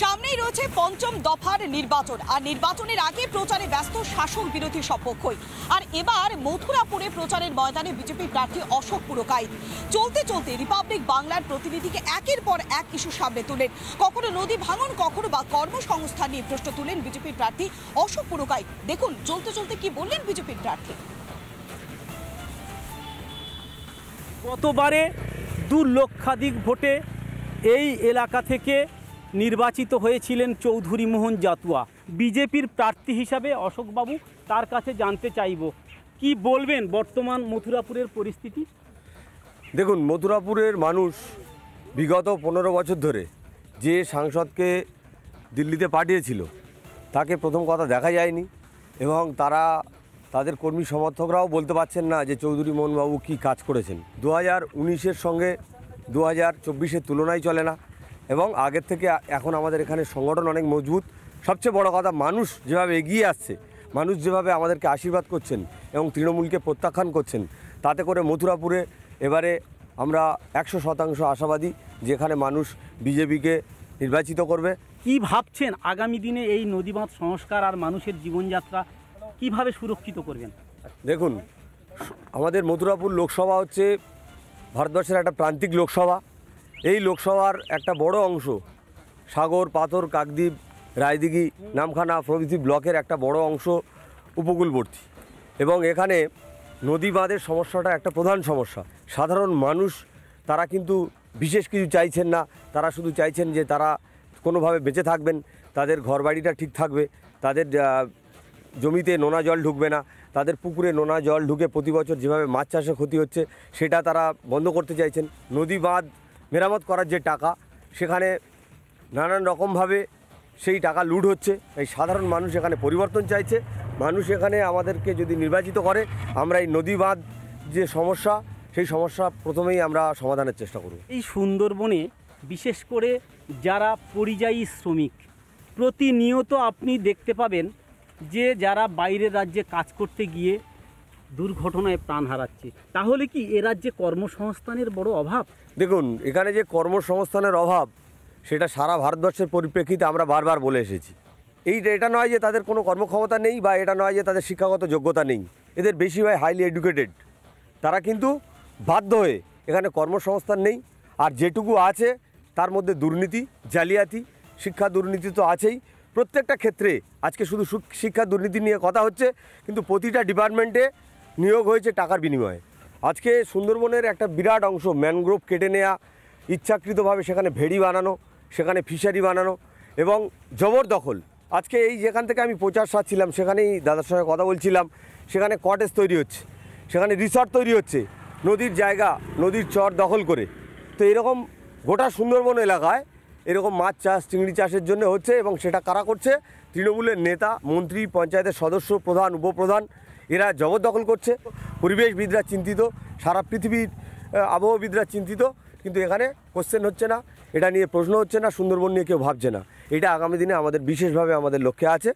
সামনেই রয়েছে পঞ্চম দফার নির্বাচন আর নির্বাচনের আগে প্রচারে ব্যস্ত শাসক বিরোধী সব পক্ষই আর এবার মথুরাপুরে প্রচারের ময়দানে বিজেপি প্রার্থী অশোক পুরকাই চলতে চলতে রিপাবলিক বাংলার প্রতিনিধিকে একের পর এক ইস্যু সামনে তুলেন কখনো নদী ভাঙন কখনো বা কর্মসংস্থান নিয়ে প্রশ্ন তুলেন বিজেপির প্রার্থী অশোক পুরকাই দেখুন চলতে চলতে কি বললেন বিজেপির প্রার্থী গতবারে দু লক্ষাধিক ভোটে এই এলাকা থেকে নির্বাচিত হয়েছিলেন চৌধুরী মোহন জাতুয়া বিজেপির প্রার্থী হিসাবে অশোকবাবু তার কাছে জানতে চাইব কি বলবেন বর্তমান মথুরাপুরের পরিস্থিতি দেখুন মথুরাপুরের মানুষ বিগত পনেরো বছর ধরে যে সাংসদকে দিল্লিতে পাঠিয়েছিল তাকে প্রথম কথা দেখা যায়নি এবং তারা তাদের কর্মী সমর্থকরাও বলতে পারছেন না যে চৌধুরী মোহনবাবু কী কাজ করেছেন দু হাজার উনিশের সঙ্গে দু হাজার চব্বিশের তুলনাই চলে না এবং আগের থেকে এখন আমাদের এখানে সংগঠন অনেক মজবুত সবচেয়ে বড় কথা মানুষ যেভাবে এগিয়ে আসছে মানুষ যেভাবে আমাদেরকে আশীর্বাদ করছেন এবং তৃণমূলকে প্রত্যাখ্যান করছেন তাতে করে মথুরাপুরে এবারে আমরা একশো শতাংশ আশাবাদী যেখানে মানুষ বিজেপিকে নির্বাচিত করবে কি ভাবছেন আগামী দিনে এই নদী বাঁধ সংস্কার আর মানুষের জীবনযাত্রা কিভাবে সুরক্ষিত করবেন দেখুন আমাদের মথুরাপুর লোকসভা হচ্ছে ভারতবর্ষের একটা প্রান্তিক লোকসভা এই লোকসভার একটা বড় অংশ সাগর পাথর কাকদ্বীপ রায়দিঘি নামখানা প্রভৃতি ব্লকের একটা বড় অংশ উপকূলবর্তী এবং এখানে নদী বাঁধের সমস্যাটা একটা প্রধান সমস্যা সাধারণ মানুষ তারা কিন্তু বিশেষ কিছু চাইছেন না তারা শুধু চাইছেন যে তারা কোনোভাবে বেঁচে থাকবেন তাদের ঘরবাড়িটা ঠিক থাকবে তাদের জমিতে নোনা জল ঢুকবে না তাদের পুকুরে নোনা জল ঢুকে প্রতি বছর যেভাবে মাছ চাষে ক্ষতি হচ্ছে সেটা তারা বন্ধ করতে চাইছেন নদী বাঁধ মেরামত করার যে টাকা সেখানে নানান রকমভাবে সেই টাকা লুট হচ্ছে এই সাধারণ মানুষ এখানে পরিবর্তন চাইছে মানুষ এখানে আমাদেরকে যদি নির্বাচিত করে আমরা এই নদী বাঁধ যে সমস্যা সেই সমস্যা প্রথমেই আমরা সমাধানের চেষ্টা করব এই সুন্দরবনে বিশেষ করে যারা পরিযায়ী শ্রমিক প্রতিনিয়ত আপনি দেখতে পাবেন যে যারা বাইরের রাজ্যে কাজ করতে গিয়ে দুর্ঘটনায় প্রাণ হারাচ্ছে তাহলে কি এ রাজ্যে কর্মসংস্থানের বড় অভাব দেখুন এখানে যে কর্মসংস্থানের অভাব সেটা সারা ভারতবর্ষের পরিপ্রেক্ষিতে আমরা বারবার বলে এসেছি এই এটা নয় যে তাদের কোনো কর্মক্ষমতা নেই বা এটা নয় যে তাদের শিক্ষাগত যোগ্যতা নেই এদের বেশি হয় হাইলি এডুকেটেড তারা কিন্তু বাধ্য হয়ে এখানে কর্মসংস্থান নেই আর যেটুকু আছে তার মধ্যে দুর্নীতি জালিয়াতি শিক্ষা দুর্নীতি তো আছেই প্রত্যেকটা ক্ষেত্রে আজকে শুধু শিক্ষা দুর্নীতি নিয়ে কথা হচ্ছে কিন্তু প্রতিটা ডিপার্টমেন্টে নিয়োগ হয়েছে টাকার বিনিময়ে আজকে সুন্দরবনের একটা বিরাট অংশ ম্যানগ্রোভ কেটে নেয়া ইচ্ছাকৃতভাবে সেখানে ভেড়ি বানানো সেখানে ফিশারি বানানো এবং জবরদখল আজকে এই যেখান থেকে আমি প্রচার সারছিলাম সেখানেই দাদার সঙ্গে কথা বলছিলাম সেখানে কটেজ তৈরি হচ্ছে সেখানে রিসর্ট তৈরি হচ্ছে নদীর জায়গা নদীর চর দখল করে তো এরকম গোটা সুন্দরবন এলাকায় এরকম মাছ চাষ চিংড়ি চাষের জন্য হচ্ছে এবং সেটা কারা করছে তৃণমূলের নেতা মন্ত্রী পঞ্চায়েতের সদস্য প্রধান উপপ্রধান এরা জবরদখল করছে পরিবেশবিদরা চিন্তিত সারা পৃথিবীর আবহবিদরা চিন্তিত কিন্তু এখানে কোশ্চেন হচ্ছে না এটা নিয়ে প্রশ্ন হচ্ছে না সুন্দরবন নিয়ে কেউ ভাবছে না এটা আগামী দিনে আমাদের বিশেষভাবে আমাদের লক্ষ্যে আছে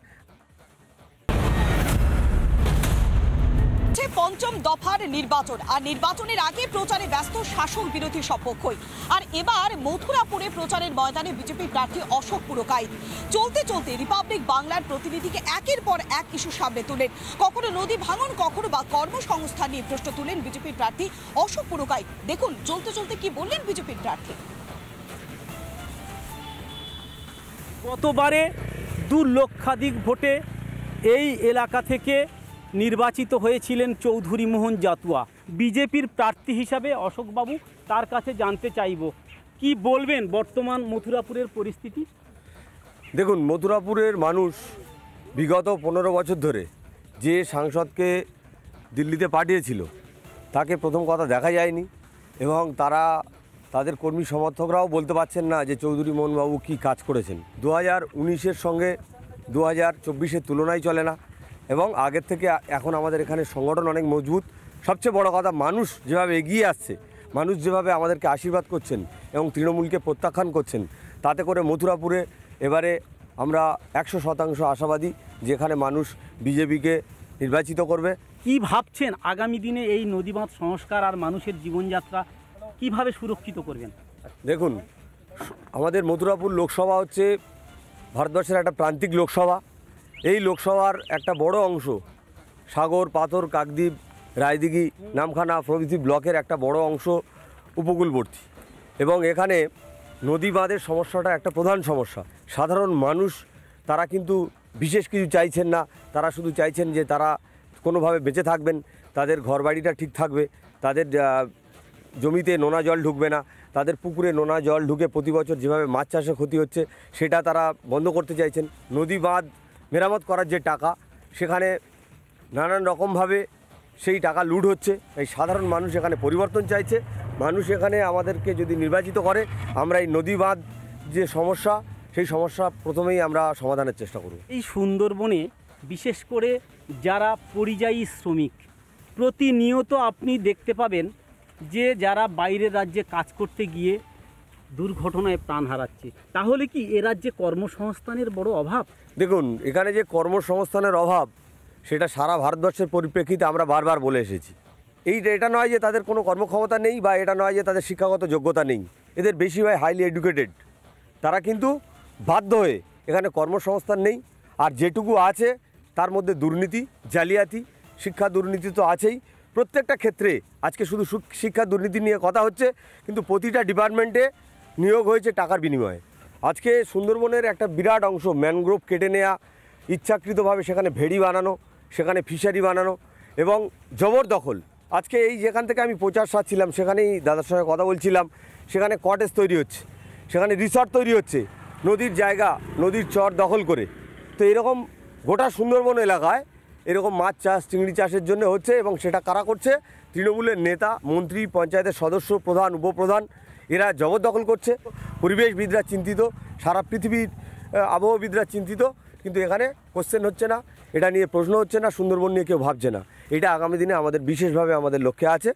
পঞ্চম দফার নির্বাচন আর নির্বাচনের আগে প্রচারে ব্যস্ত শাসক বিরোধী সপক্ষই আর এবার মথুরাপুরে প্রচারের ময়দানে বিজেপি প্রার্থী অশোক পুরকাইত চলতে চলতে রিপাবলিক বাংলার প্রতিনিধিকে একের পর এক ইস্যু সামনে তুলেন কখনো নদী ভাঙন কখনো বা কর্মসংস্থান নিয়ে প্রশ্ন তুলেন বিজেপির প্রার্থী অশোক পুরকাইত দেখুন চলতে চলতে কি বললেন বিজেপির প্রার্থী গতবারে দু লক্ষাধিক ভোটে এই এলাকা থেকে নির্বাচিত হয়েছিলেন চৌধুরী মোহন জাতুয়া বিজেপির প্রার্থী হিসাবে অশোকবাবু তার কাছে জানতে চাইব কি বলবেন বর্তমান মথুরাপুরের পরিস্থিতি দেখুন মথুরাপুরের মানুষ বিগত পনেরো বছর ধরে যে সাংসদকে দিল্লিতে পাঠিয়েছিল তাকে প্রথম কথা দেখা যায়নি এবং তারা তাদের কর্মী সমর্থকরাও বলতে পারছেন না যে চৌধুরী মোহনবাবু কি কাজ করেছেন দু হাজার উনিশের সঙ্গে দু হাজার চব্বিশের তুলনাই চলে না এবং আগের থেকে এখন আমাদের এখানে সংগঠন অনেক মজবুত সবচেয়ে বড় কথা মানুষ যেভাবে এগিয়ে আসছে মানুষ যেভাবে আমাদেরকে আশীর্বাদ করছেন এবং তৃণমূলকে প্রত্যাখ্যান করছেন তাতে করে মথুরাপুরে এবারে আমরা একশো শতাংশ আশাবাদী যেখানে মানুষ বিজেপিকে নির্বাচিত করবে কি ভাবছেন আগামী দিনে এই নদীবাঁধ সংস্কার আর মানুষের জীবনযাত্রা কিভাবে সুরক্ষিত করবেন দেখুন আমাদের মথুরাপুর লোকসভা হচ্ছে ভারতবর্ষের একটা প্রান্তিক লোকসভা এই লোকসভার একটা বড় অংশ সাগর পাথর কাকদ্বীপ রায়দিঘি নামখানা প্রভৃতি ব্লকের একটা বড় অংশ উপকূলবর্তী এবং এখানে নদী বাঁধের সমস্যাটা একটা প্রধান সমস্যা সাধারণ মানুষ তারা কিন্তু বিশেষ কিছু চাইছেন না তারা শুধু চাইছেন যে তারা কোনোভাবে বেঁচে থাকবেন তাদের ঘর বাড়িটা ঠিক থাকবে তাদের জমিতে নোনা জল ঢুকবে না তাদের পুকুরে নোনা জল ঢুকে প্রতি বছর যেভাবে মাছ চাষে ক্ষতি হচ্ছে সেটা তারা বন্ধ করতে চাইছেন নদী বাঁধ মেরামত করার যে টাকা সেখানে নানান রকমভাবে সেই টাকা লুট হচ্ছে এই সাধারণ মানুষ এখানে পরিবর্তন চাইছে মানুষ এখানে আমাদেরকে যদি নির্বাচিত করে আমরা এই নদী বাঁধ যে সমস্যা সেই সমস্যা প্রথমেই আমরা সমাধানের চেষ্টা করব এই সুন্দরবনে বিশেষ করে যারা পরিযায়ী শ্রমিক প্রতিনিয়ত আপনি দেখতে পাবেন যে যারা বাইরের রাজ্যে কাজ করতে গিয়ে দুর্ঘটনায় প্রাণ হারাচ্ছে তাহলে কি এ রাজ্যে কর্মসংস্থানের বড় অভাব দেখুন এখানে যে কর্মসংস্থানের অভাব সেটা সারা ভারতবর্ষের পরিপ্রেক্ষিতে আমরা বারবার বলে এসেছি এই এটা নয় যে তাদের কোনো কর্মক্ষমতা নেই বা এটা নয় যে তাদের শিক্ষাগত যোগ্যতা নেই এদের বেশি হয় হাইলি এডুকেটেড তারা কিন্তু বাধ্য হয়ে এখানে কর্মসংস্থান নেই আর যেটুকু আছে তার মধ্যে দুর্নীতি জালিয়াতি শিক্ষা দুর্নীতি তো আছেই প্রত্যেকটা ক্ষেত্রে আজকে শুধু শিক্ষা দুর্নীতি নিয়ে কথা হচ্ছে কিন্তু প্রতিটা ডিপার্টমেন্টে নিয়োগ হয়েছে টাকার বিনিময়ে আজকে সুন্দরবনের একটা বিরাট অংশ ম্যানগ্রোভ কেটে নেয়া ইচ্ছাকৃতভাবে সেখানে ভেড়ি বানানো সেখানে ফিশারি বানানো এবং জবরদখল আজকে এই যেখান থেকে আমি প্রচার সারছিলাম সেখানেই দাদার সঙ্গে কথা বলছিলাম সেখানে কটেজ তৈরি হচ্ছে সেখানে রিসর্ট তৈরি হচ্ছে নদীর জায়গা নদীর চর দখল করে তো এরকম গোটা সুন্দরবন এলাকায় এরকম মাছ চাষ চিংড়ি চাষের জন্য হচ্ছে এবং সেটা কারা করছে তৃণমূলের নেতা মন্ত্রী পঞ্চায়েতের সদস্য প্রধান উপপ্রধান এরা জবরদখল করছে পরিবেশবিদরা চিন্তিত সারা পৃথিবীর আবহবিদরা চিন্তিত কিন্তু এখানে কোশ্চেন হচ্ছে না এটা নিয়ে প্রশ্ন হচ্ছে না সুন্দরবন নিয়ে কেউ ভাবছে না এটা আগামী দিনে আমাদের বিশেষভাবে আমাদের লক্ষ্যে আছে